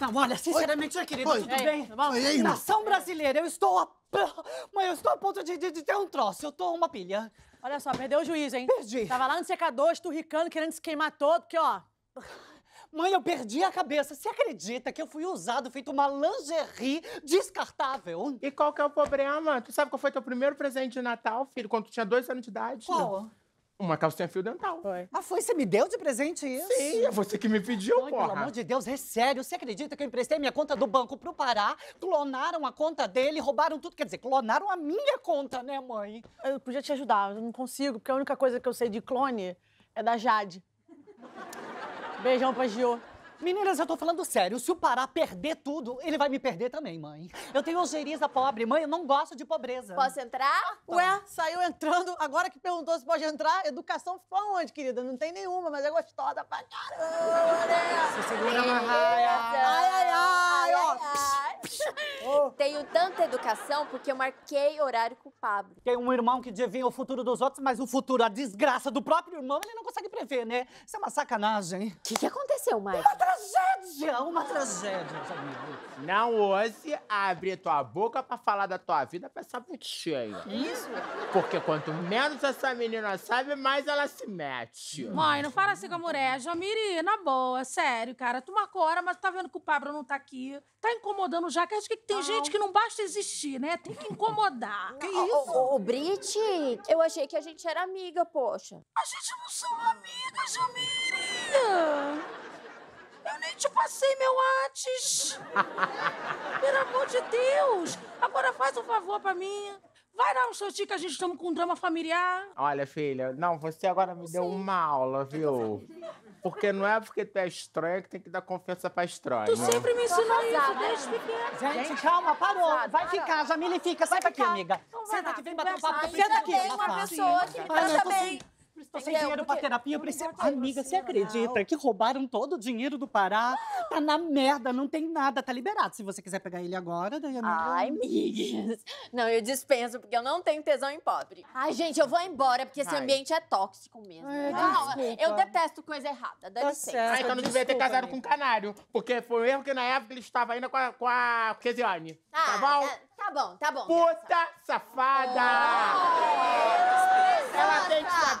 Não, olha, sinceramente, Oi. querido, Oi. tudo Ei. bem? Oi, aí, Nação brasileira, eu estou a... Mãe, eu estou a ponto de, de, de ter um troço. Eu estou uma pilha. Olha só, perdeu o juiz, hein? Perdi. Tava lá no secador, esturricando, querendo se queimar todo, porque, ó... Mãe, eu perdi a cabeça. Você acredita que eu fui usado feito uma lingerie descartável? E qual que é o problema? Tu sabe qual foi teu primeiro presente de Natal, filho, quando tu tinha dois anos de idade? Qual? Não uma calcinha fio dental. Foi. Ah, foi, você me deu de presente isso? Sim, é você que me pediu, Ai, porra. Pelo amor de Deus, é sério. Você acredita que eu emprestei minha conta do banco pro Pará, clonaram a conta dele, roubaram tudo? Quer dizer, clonaram a minha conta, né, mãe? Eu podia te ajudar, eu não consigo, porque a única coisa que eu sei de clone é da Jade. Beijão pra Gio. Meninas, eu tô falando sério. Se o Pará perder tudo, ele vai me perder também, mãe. Eu tenho ojeriza pobre. Mãe, eu não gosto de pobreza. Posso entrar? Tá. Ué, saiu entrando. Agora que perguntou se pode entrar, educação foi onde, querida? Não tem nenhuma, mas é gostosa pra caramba, né? Se segura na raia. Ai, ai, ai, ai, ó tenho tanta educação porque eu marquei horário com o Pablo. Tem um irmão que adivinha o futuro dos outros, mas o futuro, a desgraça do próprio irmão, ele não consegue prever, né? Isso é uma sacanagem. O que, que aconteceu, mãe? Uma tragédia! Uma tragédia, Não ouse abre tua boca pra falar da tua vida pra essa cheia. Isso? Porque quanto menos essa menina sabe, mais ela se mete. Mãe, não fala assim com a mulher. Jamiri, na boa, sério, cara. Tu marcou hora, mas tá vendo que o Pablo não tá aqui. Tá incomodando já, que acho que tem gente gente que não basta existir, né? Tem que incomodar. Que isso? Ô, ô, ô, Brit, eu achei que a gente era amiga, poxa. A gente não são amigas, Jamília. Eu nem te passei meu ates. Pelo amor de Deus. Agora faz um favor pra mim. Vai dar um seu que a gente estamos com um drama familiar. Olha, filha, não, você agora me Sim. deu uma aula, viu? Porque não é porque tu é estranha que tem que dar confiança pra estranha. Tu sempre me ensinou isso desde pequena. Gente, gente, calma, parou. Vai para. ficar, Jamile, fica. Senta aqui, amiga. Senta aqui, vem bater um papo. Senta aqui. Tem uma pessoa que me trata bem tô sem dinheiro é porque... pra terapia. Eu preciso. Amiga, você né? acredita que roubaram todo o dinheiro do Pará? Ah! Tá na merda, não tem nada, tá liberado. Se você quiser pegar ele agora, daí não. Ai, migas. Não, eu dispenso, porque eu não tenho tesão em pobre. Ai, gente, eu vou embora, porque esse Ai. ambiente é tóxico mesmo. É, não, eu detesto coisa errada, dá tá licença. Certo, ah, então eu não devia ter casado amiga. com um canário, porque foi um erro que na época ele estava ainda com a, com a Kesiane. Tá ah, tá bom? Tá, tá bom, tá bom. Puta safada! Oh. Ela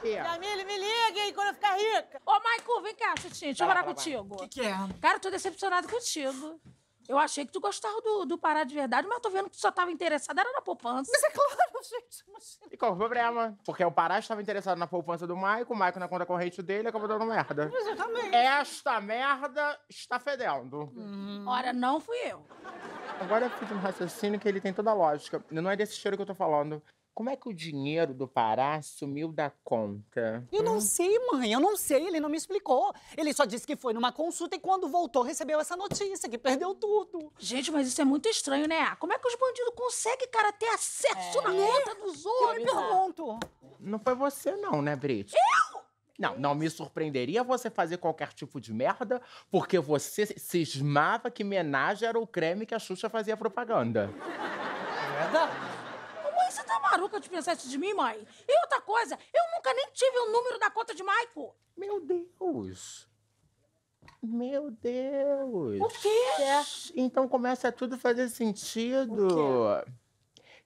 quê? Camille, me aí quando eu ficar rica. Ô, Maicon, vem cá, Titinho, deixa eu falar contigo. O que, que é? Cara, eu tô decepcionado contigo. Eu achei que tu gostava do, do Pará de verdade, mas eu tô vendo que tu só tava interessado era na poupança. Mas é claro, gente. Imagina. E qual o problema? Porque o Pará estava interessado na poupança do Maicon, o Maicon na conta corrente dele acabou dando merda. Exatamente. Esta merda está fedendo. Hum. Ora, não fui eu. Agora eu fiz um raciocínio que ele tem toda a lógica. Não é desse cheiro que eu tô falando. Como é que o dinheiro do Pará sumiu da conta? Eu não hum? sei, mãe, eu não sei, ele não me explicou. Ele só disse que foi numa consulta e quando voltou recebeu essa notícia, que perdeu tudo. Gente, mas isso é muito estranho, né? Como é que os bandidos conseguem, cara, ter acesso é. na conta dos outros? Eu me pergunto. Não foi você não, né, Brit? Eu? Não, não me surpreenderia você fazer qualquer tipo de merda, porque você cismava que homenagem era o creme que a Xuxa fazia propaganda. É verdade você tá maruca de pensar isso de mim, mãe? E outra coisa, eu nunca nem tive o número da conta de Maico. Meu Deus. Meu Deus. O quê? É, então começa tudo a fazer sentido.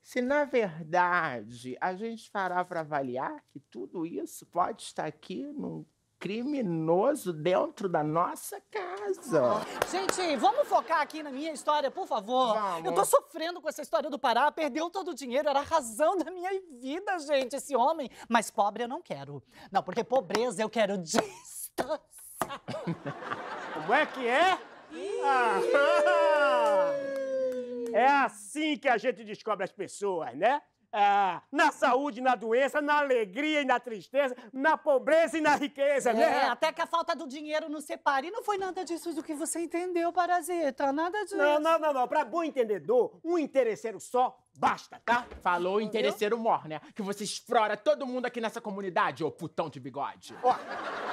Se, na verdade, a gente parar para avaliar que tudo isso pode estar aqui num criminoso dentro da nossa casa casa. Gente, vamos focar aqui na minha história, por favor. Vamos. Eu tô sofrendo com essa história do Pará, perdeu todo o dinheiro, era a razão da minha vida, gente, esse homem. Mas pobre eu não quero. Não, porque pobreza eu quero distância. Como é que é? É assim que a gente descobre as pessoas, né? ah, na saúde, na doença, na alegria e na tristeza, na pobreza e na riqueza, é, né? até que a falta do dinheiro nos separe. E não foi nada disso do que você entendeu, Parazeta, nada disso. Não, não, não, não. Pra bom entendedor, um interesseiro só basta, tá? Falou o interesseiro mor, né? Que você explora todo mundo aqui nessa comunidade, ô putão de bigode. Ó...